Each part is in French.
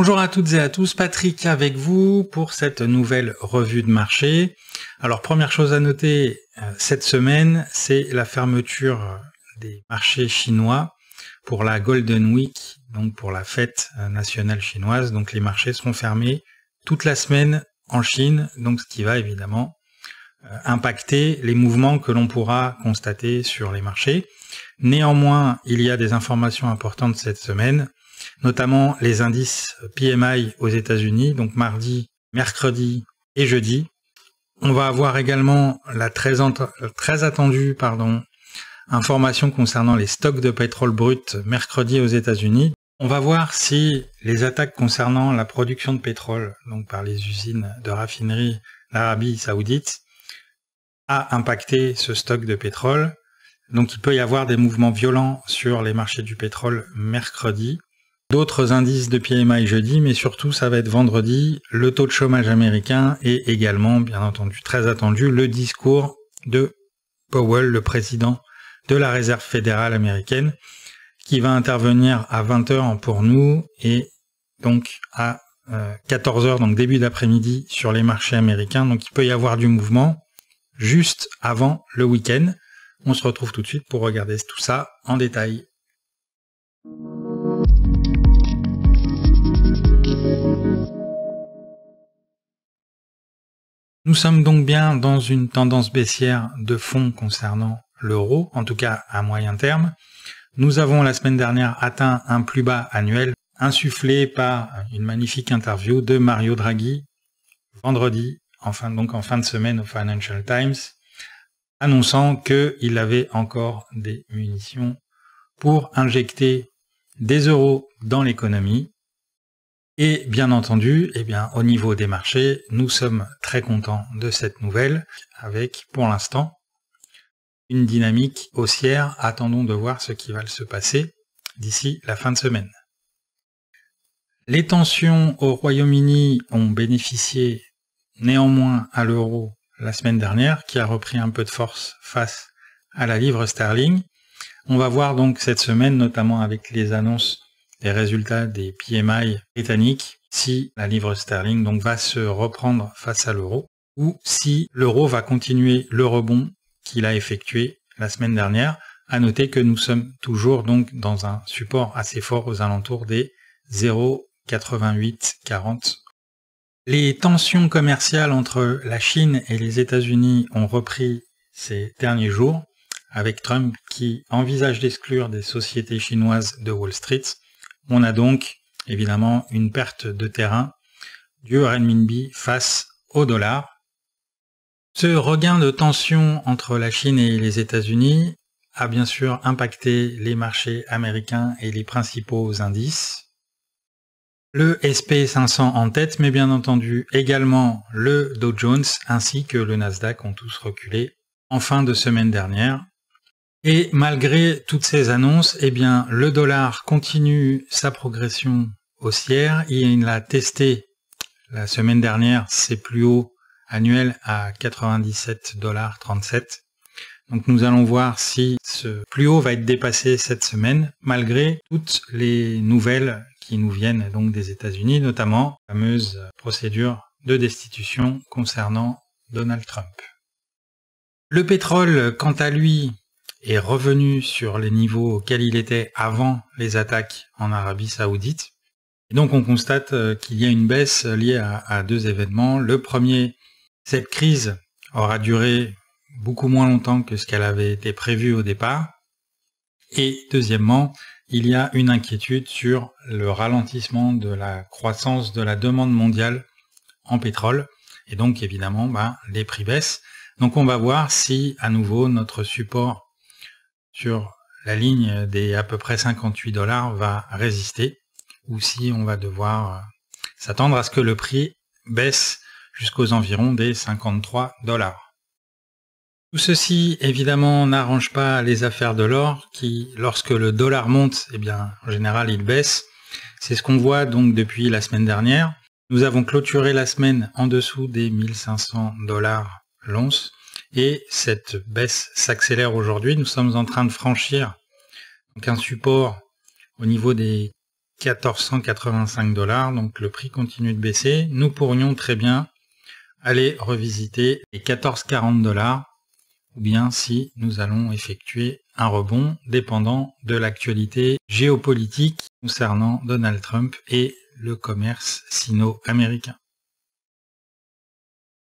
Bonjour à toutes et à tous, Patrick avec vous pour cette nouvelle revue de marché. Alors première chose à noter euh, cette semaine, c'est la fermeture des marchés chinois pour la Golden Week, donc pour la fête euh, nationale chinoise. Donc les marchés seront fermés toute la semaine en Chine, donc ce qui va évidemment euh, impacter les mouvements que l'on pourra constater sur les marchés. Néanmoins, il y a des informations importantes cette semaine notamment les indices PMI aux États-Unis, donc mardi, mercredi et jeudi. On va avoir également la très, attendue pardon, information concernant les stocks de pétrole brut mercredi aux États-Unis. On va voir si les attaques concernant la production de pétrole, donc par les usines de raffinerie d'Arabie saoudite, a impacté ce stock de pétrole. Donc il peut y avoir des mouvements violents sur les marchés du pétrole mercredi. D'autres indices de PMI jeudi, mais surtout ça va être vendredi, le taux de chômage américain et également, bien entendu, très attendu, le discours de Powell, le président de la Réserve fédérale américaine, qui va intervenir à 20h pour nous et donc à 14h, euh, donc début d'après-midi, sur les marchés américains. Donc il peut y avoir du mouvement juste avant le week-end. On se retrouve tout de suite pour regarder tout ça en détail. Nous sommes donc bien dans une tendance baissière de fond concernant l'euro, en tout cas à moyen terme. Nous avons la semaine dernière atteint un plus bas annuel insufflé par une magnifique interview de Mario Draghi vendredi, enfin donc en fin de semaine au Financial Times, annonçant qu'il avait encore des munitions pour injecter des euros dans l'économie et bien entendu, eh bien, au niveau des marchés, nous sommes très contents de cette nouvelle, avec pour l'instant une dynamique haussière. Attendons de voir ce qui va se passer d'ici la fin de semaine. Les tensions au Royaume-Uni ont bénéficié néanmoins à l'euro la semaine dernière, qui a repris un peu de force face à la livre sterling. On va voir donc cette semaine, notamment avec les annonces les résultats des PMI britanniques si la livre sterling donc, va se reprendre face à l'euro ou si l'euro va continuer le rebond qu'il a effectué la semaine dernière. À noter que nous sommes toujours donc dans un support assez fort aux alentours des 0,8840 les tensions commerciales entre la Chine et les États-Unis ont repris ces derniers jours, avec Trump qui envisage d'exclure des sociétés chinoises de Wall Street. On a donc évidemment une perte de terrain du renminbi face au dollar. Ce regain de tension entre la Chine et les États-Unis a bien sûr impacté les marchés américains et les principaux indices. Le SP500 en tête, mais bien entendu également le Dow Jones ainsi que le Nasdaq ont tous reculé en fin de semaine dernière. Et malgré toutes ces annonces, eh bien, le dollar continue sa progression haussière. Il l'a testé la semaine dernière ses plus hauts annuels à 97,37$. Donc nous allons voir si ce plus haut va être dépassé cette semaine, malgré toutes les nouvelles qui nous viennent donc des États-Unis, notamment la fameuse procédure de destitution concernant Donald Trump. Le pétrole, quant à lui, est revenu sur les niveaux auxquels il était avant les attaques en Arabie saoudite. donc on constate euh, qu'il y a une baisse liée à, deux événements. Le premier, cette crise aura duré beaucoup moins longtemps que ce qu'elle avait été prévue au départ. Et deuxièmement, il y a une inquiétude sur le ralentissement de la croissance de la demande mondiale en pétrole. Et donc évidemment, ben, les prix baissent. Donc on va voir si à nouveau notre support sur la ligne des à peu près 58 dollars va résister ou si on va devoir euh, s'attendre à ce que le prix baisse jusqu'aux environs des 53 dollars. Tout ceci, évidemment, n'arrange pas les affaires de l'or qui, lorsque le dollar monte, eh bien, en général, il baisse. C'est ce qu'on voit donc depuis la semaine dernière. Nous avons clôturé la semaine en dessous des 1500 dollars l'once. Et cette baisse s'accélère aujourd'hui. Nous sommes en train de franchir un support au niveau des 1485 dollars. Donc le prix continue de baisser. Nous pourrions très bien aller revisiter les 1440 dollars ou bien si nous allons effectuer un rebond dépendant de l'actualité géopolitique concernant Donald Trump et le commerce sino-américain.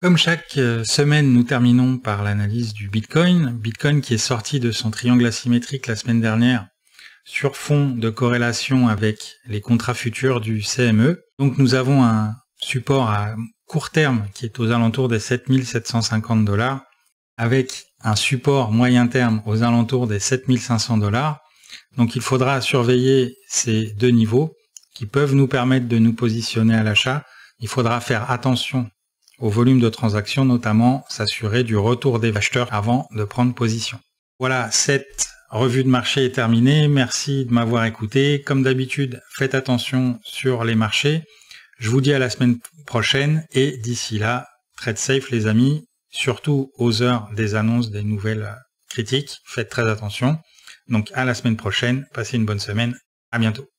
Comme chaque euh, semaine, nous terminons par l'analyse du Bitcoin. Bitcoin qui est sorti de son triangle asymétrique la semaine dernière sur fond de corrélation avec les contrats futurs du CME. Donc nous avons un support à court terme qui est aux alentours des 7750 dollars avec un support moyen terme aux alentours des 7500 dollars. Donc il faudra surveiller ces deux niveaux qui peuvent nous permettre de nous positionner à l'achat. Il faudra faire attention au volume de transactions, notamment s'assurer du retour des acheteurs avant de prendre position. Voilà, cette revue de marché est terminée. Merci de m'avoir écouté. Comme d'habitude, faites attention sur les marchés. Je vous dis à la semaine prochaine et d'ici là, trade safe les amis, surtout aux heures des annonces des nouvelles critiques. Faites très attention. Donc à la semaine prochaine, passez une bonne semaine, à bientôt.